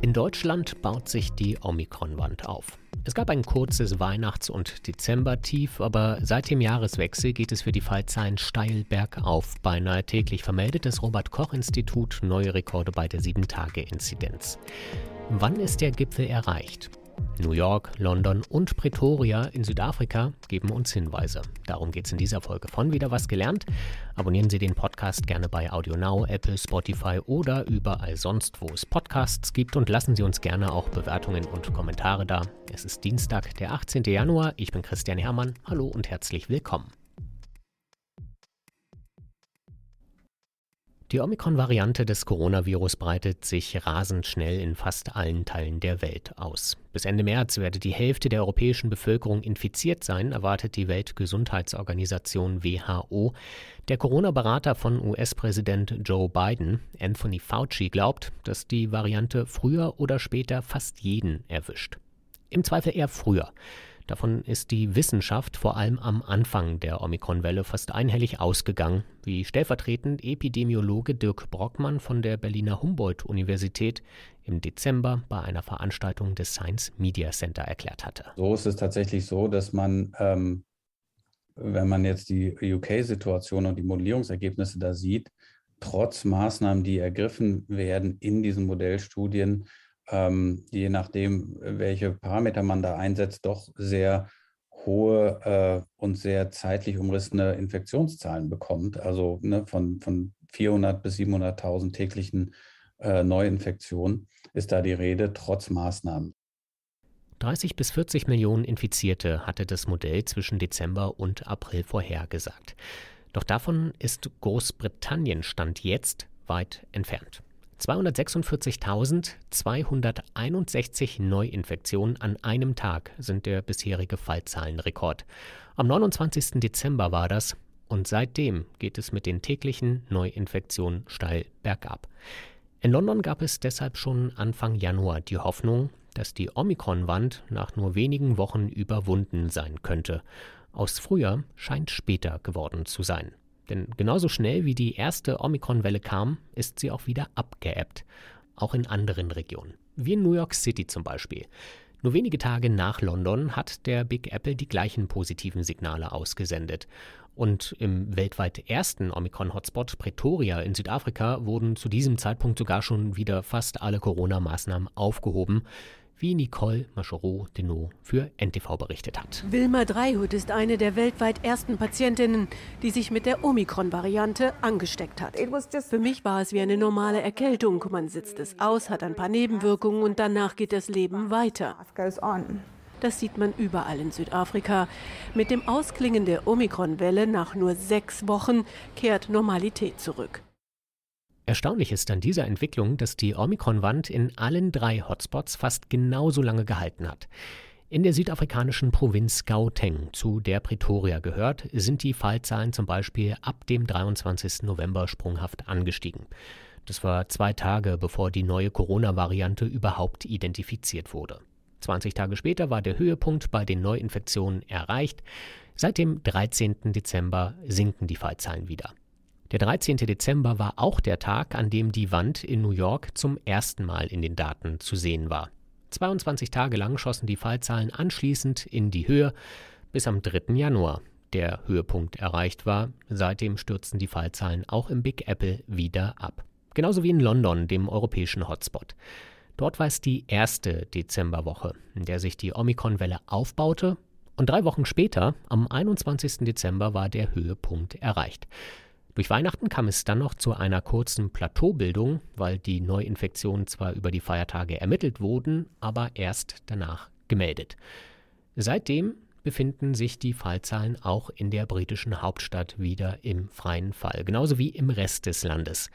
In Deutschland baut sich die Omikron-Wand auf. Es gab ein kurzes Weihnachts- und Dezembertief, aber seit dem Jahreswechsel geht es für die Fallzahlen steil bergauf. Beinahe täglich vermeldet das Robert-Koch-Institut neue Rekorde bei der 7-Tage-Inzidenz. Wann ist der Gipfel erreicht? New York, London und Pretoria in Südafrika geben uns Hinweise. Darum geht es in dieser Folge von Wieder was gelernt. Abonnieren Sie den Podcast gerne bei AudioNow, Apple, Spotify oder überall sonst, wo es Podcasts gibt und lassen Sie uns gerne auch Bewertungen und Kommentare da. Es ist Dienstag, der 18. Januar. Ich bin Christian Hermann. Hallo und herzlich willkommen. Die Omikron-Variante des Coronavirus breitet sich rasend schnell in fast allen Teilen der Welt aus. Bis Ende März werde die Hälfte der europäischen Bevölkerung infiziert sein, erwartet die Weltgesundheitsorganisation WHO. Der Corona-Berater von US-Präsident Joe Biden, Anthony Fauci, glaubt, dass die Variante früher oder später fast jeden erwischt. Im Zweifel eher früher. Davon ist die Wissenschaft vor allem am Anfang der Omikronwelle fast einhellig ausgegangen, wie stellvertretend Epidemiologe Dirk Brockmann von der Berliner Humboldt-Universität im Dezember bei einer Veranstaltung des Science Media Center erklärt hatte. So ist es tatsächlich so, dass man, ähm, wenn man jetzt die UK-Situation und die Modellierungsergebnisse da sieht, trotz Maßnahmen, die ergriffen werden in diesen Modellstudien, ähm, je nachdem, welche Parameter man da einsetzt, doch sehr hohe äh, und sehr zeitlich umrissene Infektionszahlen bekommt. Also ne, von, von 400 bis 700.000 täglichen äh, Neuinfektionen ist da die Rede, trotz Maßnahmen. 30 bis 40 Millionen Infizierte hatte das Modell zwischen Dezember und April vorhergesagt. Doch davon ist Großbritannien Stand jetzt weit entfernt. 246.261 Neuinfektionen an einem Tag sind der bisherige Fallzahlenrekord. Am 29. Dezember war das und seitdem geht es mit den täglichen Neuinfektionen steil bergab. In London gab es deshalb schon Anfang Januar die Hoffnung, dass die Omikron-Wand nach nur wenigen Wochen überwunden sein könnte. Aus früher scheint später geworden zu sein. Denn genauso schnell wie die erste Omikron-Welle kam, ist sie auch wieder abgeebbt. Auch in anderen Regionen. Wie in New York City zum Beispiel. Nur wenige Tage nach London hat der Big Apple die gleichen positiven Signale ausgesendet. Und im weltweit ersten Omikron-Hotspot Pretoria in Südafrika wurden zu diesem Zeitpunkt sogar schon wieder fast alle Corona-Maßnahmen aufgehoben, wie Nicole machereau denot für NTV berichtet hat. Wilma Dreihut ist eine der weltweit ersten Patientinnen, die sich mit der Omikron-Variante angesteckt hat. Für mich war es wie eine normale Erkältung. Man sitzt es aus, hat ein paar Nebenwirkungen und danach geht das Leben weiter. Das sieht man überall in Südafrika. Mit dem Ausklingen der Omikron-Welle nach nur sechs Wochen kehrt Normalität zurück. Erstaunlich ist an dieser Entwicklung, dass die Omikron-Wand in allen drei Hotspots fast genauso lange gehalten hat. In der südafrikanischen Provinz Gauteng, zu der Pretoria gehört, sind die Fallzahlen zum Beispiel ab dem 23. November sprunghaft angestiegen. Das war zwei Tage, bevor die neue Corona-Variante überhaupt identifiziert wurde. 20 Tage später war der Höhepunkt bei den Neuinfektionen erreicht. Seit dem 13. Dezember sinken die Fallzahlen wieder. Der 13. Dezember war auch der Tag, an dem die Wand in New York zum ersten Mal in den Daten zu sehen war. 22 Tage lang schossen die Fallzahlen anschließend in die Höhe bis am 3. Januar. Der Höhepunkt erreicht war. Seitdem stürzten die Fallzahlen auch im Big Apple wieder ab. Genauso wie in London, dem europäischen Hotspot. Dort war es die erste Dezemberwoche, in der sich die Omikron-Welle aufbaute. Und drei Wochen später, am 21. Dezember, war der Höhepunkt erreicht. Durch Weihnachten kam es dann noch zu einer kurzen Plateaubildung, weil die Neuinfektionen zwar über die Feiertage ermittelt wurden, aber erst danach gemeldet. Seitdem befinden sich die Fallzahlen auch in der britischen Hauptstadt wieder im freien Fall, genauso wie im Rest des Landes.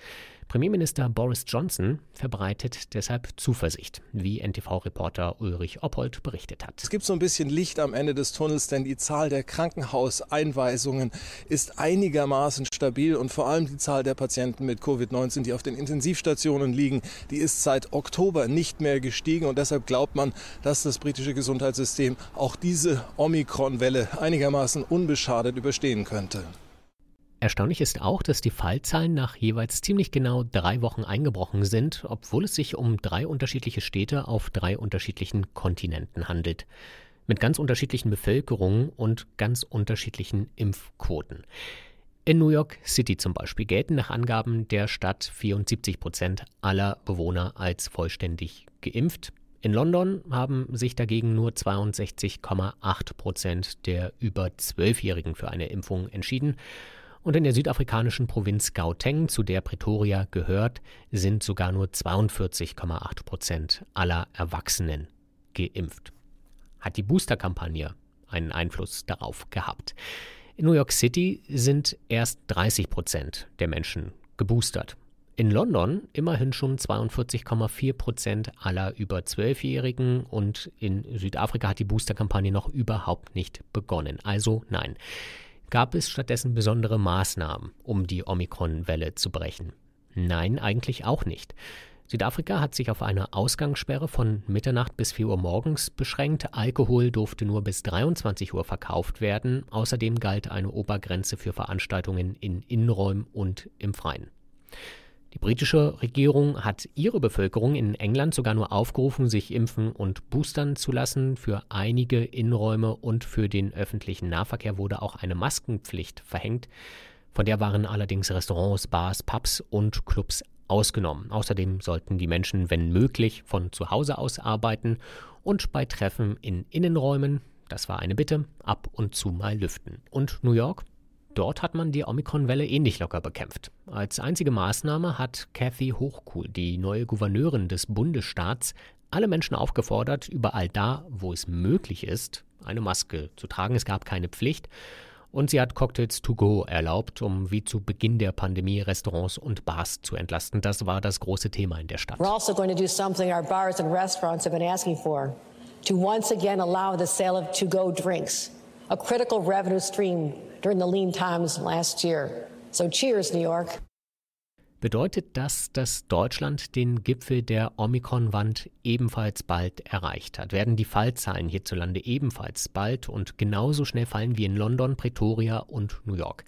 Premierminister Boris Johnson verbreitet deshalb Zuversicht, wie NTV-Reporter Ulrich Oppold berichtet hat. Es gibt so ein bisschen Licht am Ende des Tunnels, denn die Zahl der Krankenhauseinweisungen ist einigermaßen stabil und vor allem die Zahl der Patienten mit Covid-19, die auf den Intensivstationen liegen, die ist seit Oktober nicht mehr gestiegen und deshalb glaubt man, dass das britische Gesundheitssystem auch diese Omikron-Welle einigermaßen unbeschadet überstehen könnte. Erstaunlich ist auch, dass die Fallzahlen nach jeweils ziemlich genau drei Wochen eingebrochen sind, obwohl es sich um drei unterschiedliche Städte auf drei unterschiedlichen Kontinenten handelt. Mit ganz unterschiedlichen Bevölkerungen und ganz unterschiedlichen Impfquoten. In New York City zum Beispiel gelten nach Angaben der Stadt 74 Prozent aller Bewohner als vollständig geimpft. In London haben sich dagegen nur 62,8 Prozent der über Zwölfjährigen für eine Impfung entschieden und in der südafrikanischen Provinz Gauteng, zu der Pretoria gehört, sind sogar nur 42,8 Prozent aller Erwachsenen geimpft. Hat die Boosterkampagne einen Einfluss darauf gehabt? In New York City sind erst 30 Prozent der Menschen geboostert. In London immerhin schon 42,4 Prozent aller über 12-Jährigen und in Südafrika hat die Boosterkampagne noch überhaupt nicht begonnen. Also nein. Gab es stattdessen besondere Maßnahmen, um die Omikron-Welle zu brechen? Nein, eigentlich auch nicht. Südafrika hat sich auf eine Ausgangssperre von Mitternacht bis 4 Uhr morgens beschränkt. Alkohol durfte nur bis 23 Uhr verkauft werden. Außerdem galt eine Obergrenze für Veranstaltungen in Innenräumen und im Freien. Die britische Regierung hat ihre Bevölkerung in England sogar nur aufgerufen, sich impfen und boostern zu lassen. Für einige Innenräume und für den öffentlichen Nahverkehr wurde auch eine Maskenpflicht verhängt. Von der waren allerdings Restaurants, Bars, Pubs und Clubs ausgenommen. Außerdem sollten die Menschen, wenn möglich, von zu Hause aus arbeiten und bei Treffen in Innenräumen, das war eine Bitte, ab und zu mal lüften. Und New York? Dort hat man die Omikron-Welle ähnlich locker bekämpft. Als einzige Maßnahme hat Kathy Hochkuhl, die neue Gouverneurin des Bundesstaats, alle Menschen aufgefordert, überall da, wo es möglich ist, eine Maske zu tragen. Es gab keine Pflicht. Und sie hat Cocktails to go erlaubt, um wie zu Beginn der Pandemie Restaurants und Bars zu entlasten. Das war das große Thema in der Stadt. We're also going to do something our bars and restaurants have been asking for, to once again allow the sale of to go drinks a critical revenue stream during the lean times last year. So cheers, New York. Bedeutet das, dass Deutschland den Gipfel der Omikron-Wand ebenfalls bald erreicht hat? Werden die Fallzahlen hierzulande ebenfalls bald und genauso schnell fallen wie in London, Pretoria und New York?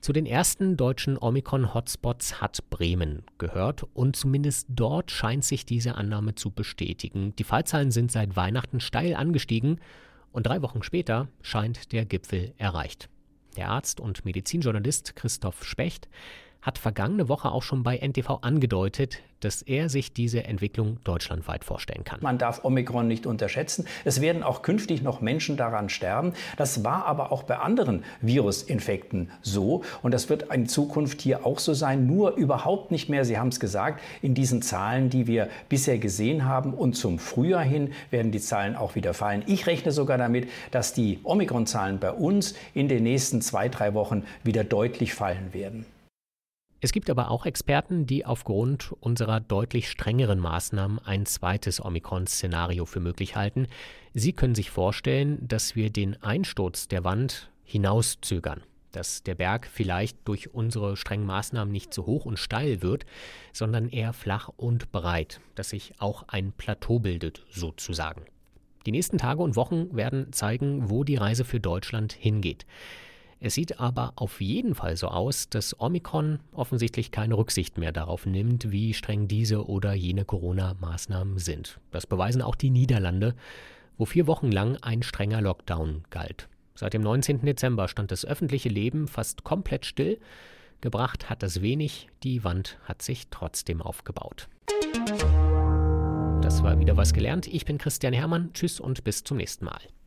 Zu den ersten deutschen Omikron-Hotspots hat Bremen gehört und zumindest dort scheint sich diese Annahme zu bestätigen. Die Fallzahlen sind seit Weihnachten steil angestiegen und drei Wochen später scheint der Gipfel erreicht. Der Arzt und Medizinjournalist Christoph Specht hat vergangene Woche auch schon bei NTV angedeutet, dass er sich diese Entwicklung deutschlandweit vorstellen kann. Man darf Omikron nicht unterschätzen. Es werden auch künftig noch Menschen daran sterben. Das war aber auch bei anderen Virusinfekten so. Und das wird in Zukunft hier auch so sein. Nur überhaupt nicht mehr, Sie haben es gesagt, in diesen Zahlen, die wir bisher gesehen haben. Und zum Frühjahr hin werden die Zahlen auch wieder fallen. Ich rechne sogar damit, dass die Omikron-Zahlen bei uns in den nächsten zwei, drei Wochen wieder deutlich fallen werden. Es gibt aber auch Experten, die aufgrund unserer deutlich strengeren Maßnahmen ein zweites Omikron-Szenario für möglich halten. Sie können sich vorstellen, dass wir den Einsturz der Wand hinauszögern, dass der Berg vielleicht durch unsere strengen Maßnahmen nicht so hoch und steil wird, sondern eher flach und breit, dass sich auch ein Plateau bildet sozusagen. Die nächsten Tage und Wochen werden zeigen, wo die Reise für Deutschland hingeht. Es sieht aber auf jeden Fall so aus, dass Omikron offensichtlich keine Rücksicht mehr darauf nimmt, wie streng diese oder jene Corona-Maßnahmen sind. Das beweisen auch die Niederlande, wo vier Wochen lang ein strenger Lockdown galt. Seit dem 19. Dezember stand das öffentliche Leben fast komplett still. Gebracht hat das wenig, die Wand hat sich trotzdem aufgebaut. Das war wieder was gelernt. Ich bin Christian Hermann. Tschüss und bis zum nächsten Mal.